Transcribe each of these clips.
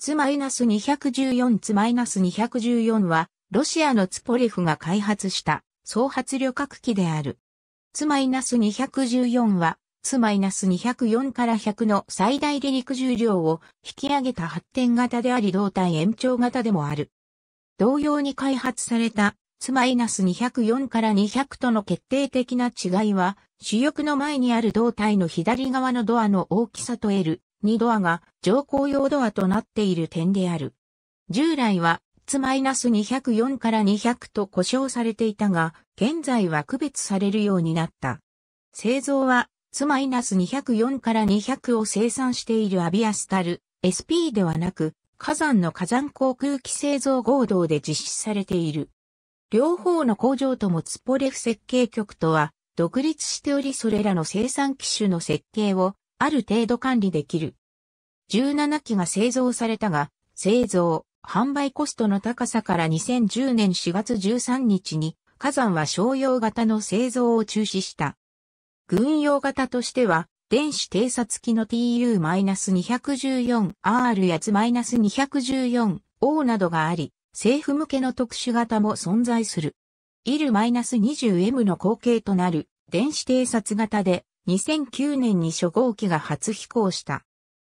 ツ -214 ツ -214 は、ロシアのツポレフが開発した、総発旅客機である。ツ -214 は、ツ -204 から100の最大離陸重量を引き上げた発展型であり胴体延長型でもある。同様に開発された、ツ -204 から200との決定的な違いは、主翼の前にある胴体の左側のドアの大きさと L、2ドアが乗降用ドアとなっている点である。従来は、マイナス2 0 4から200と呼称されていたが、現在は区別されるようになった。製造は、マイナス2 0 4から200を生産しているアビアスタル、SP ではなく、火山の火山航空機製造合同で実施されている。両方の工場ともツポレフ設計局とは独立しておりそれらの生産機種の設計をある程度管理できる。17機が製造されたが、製造、販売コストの高さから2010年4月13日に、火山は商用型の製造を中止した。軍用型としては、電子偵察機の TU-214R や Z-214O などがあり、政府向けの特殊型も存在する。i l -20M の後継となる電子偵察型で2009年に初号機が初飛行した。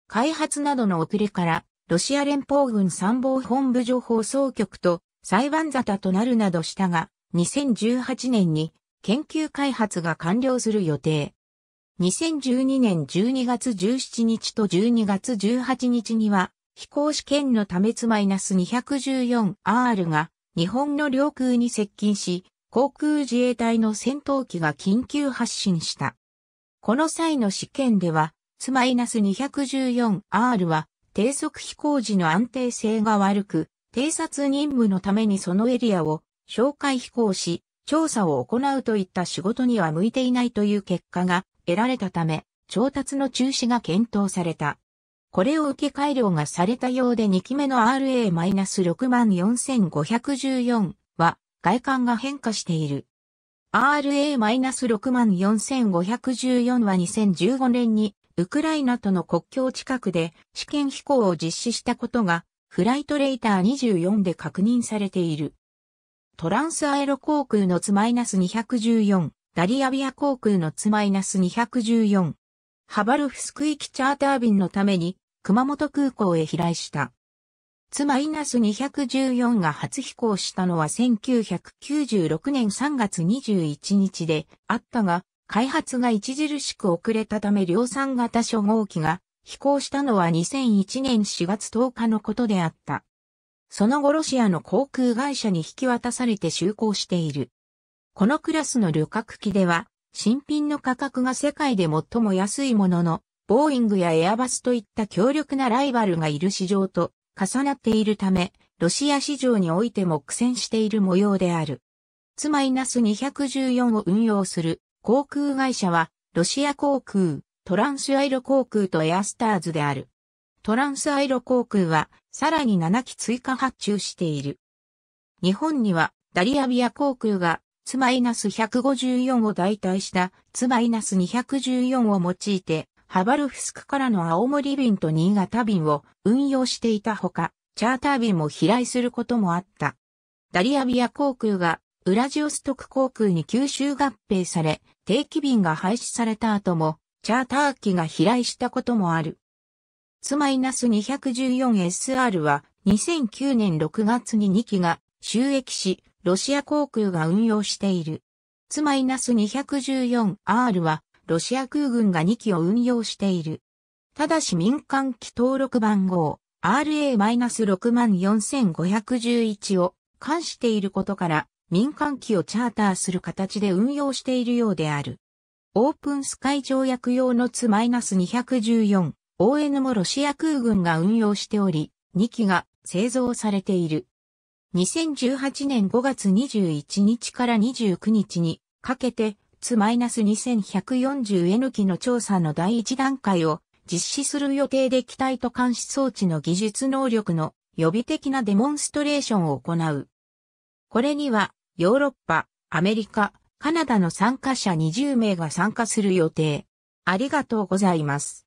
開発などの遅れから、ロシア連邦軍参謀本部情報総局と裁判沙汰となるなどしたが、2018年に研究開発が完了する予定。2012年12月17日と12月18日には、飛行試験のため -214R が日本の領空に接近し、航空自衛隊の戦闘機が緊急発進した。この際の試験では、ス2 1 4 r は低速飛行時の安定性が悪く、偵察任務のためにそのエリアを紹介飛行し、調査を行うといった仕事には向いていないという結果が得られたため、調達の中止が検討された。これを受け改良がされたようで2期目の RA-64514 は外観が変化している。RA-64514 は2015年にウクライナとの国境近くで試験飛行を実施したことがフライトレーター24で確認されている。トランスアエロ航空のツマイナス214、ダリアビア航空のツマイナス214、ハバルフスク行きチャーター便のために熊本空港へ飛来した。ナス2 1 4が初飛行したのは1996年3月21日であったが、開発が著しく遅れたため量産型初号機が飛行したのは2001年4月10日のことであった。その後ロシアの航空会社に引き渡されて就航している。このクラスの旅客機では、新品の価格が世界で最も安いものの、ボーイングやエアバスといった強力なライバルがいる市場と重なっているため、ロシア市場においても苦戦している模様である。ツマイナス214を運用する航空会社は、ロシア航空、トランスアイロ航空とエアスターズである。トランスアイロ航空は、さらに7機追加発注している。日本には、ダリアビア航空が、ツマイナス154を代替したツマイナス214を用いて、ハバルフスクからの青森便と新潟便を運用していたほか、チャーター便も飛来することもあった。ダリアビア航空がウラジオストク航空に吸収合併され、定期便が廃止された後も、チャーター機が飛来したこともある。ツマイナス 214SR は2009年6月に2機が収益し、ロシア航空が運用している。ツマイナス 214R はロシア空軍が2機を運用している。ただし民間機登録番号 RA-64511 を関していることから民間機をチャーターする形で運用しているようである。オープンスカイ条約用のツ -214 ON もロシア空軍が運用しており、2機が製造されている。2018年5月21日から29日にかけて H-2140N 期の調査の第一段階を実施する予定で機体と監視装置の技術能力の予備的なデモンストレーションを行う。これにはヨーロッパ、アメリカ、カナダの参加者20名が参加する予定。ありがとうございます。